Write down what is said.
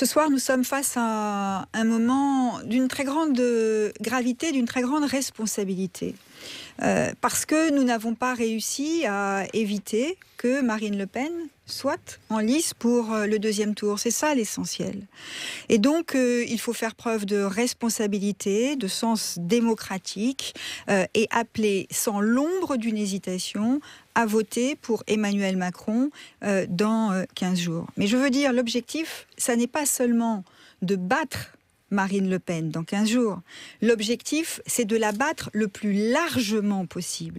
Ce soir, nous sommes face à un moment d'une très grande gravité, d'une très grande responsabilité. Euh, parce que nous n'avons pas réussi à éviter que Marine Le Pen soit en lice pour euh, le deuxième tour. C'est ça l'essentiel. Et donc, euh, il faut faire preuve de responsabilité, de sens démocratique et appeler sans l'ombre d'une hésitation à voter pour Emmanuel Macron dans 15 jours. Mais je veux dire, l'objectif, ça n'est pas seulement de battre Marine Le Pen dans 15 jours. L'objectif, c'est de la battre le plus largement possible.